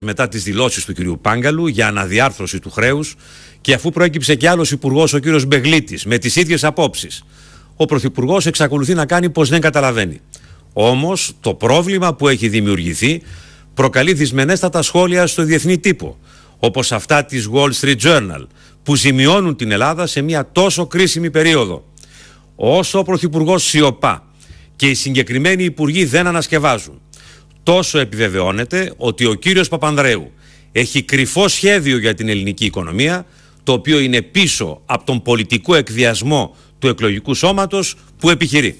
μετά τις δηλώσεις του κυρίου Πάγκαλου για αναδιάρθρωση του χρέους και αφού προέκυψε και άλλος υπουργός ο κύριος Μπεγλίτης με τις ίδιες απόψεις, ο Πρωθυπουργός εξακολουθεί να κάνει πως δεν καταλαβαίνει. Όμως το πρόβλημα που έχει δημιουργηθεί προκαλεί δυσμενέστατα σχόλια στο διεθνή τύπο, όπως αυτά της Wall Street Journal, που ζημιώνουν την Ελλάδα σε μια τόσο κρίσιμη περίοδο. Όσο ο Πρωθυπουργός σιωπά και οι συγκεκριμένοι υπουργοί δεν ανασκευάζουν, τόσο επιβεβαιώνεται ότι ο κύριος Παπανδρέου έχει κρυφό σχέδιο για την ελληνική οικονομία, το οποίο είναι πίσω από τον πολιτικό εκβιασμό του εκλογικού σώματος που επιχειρεί.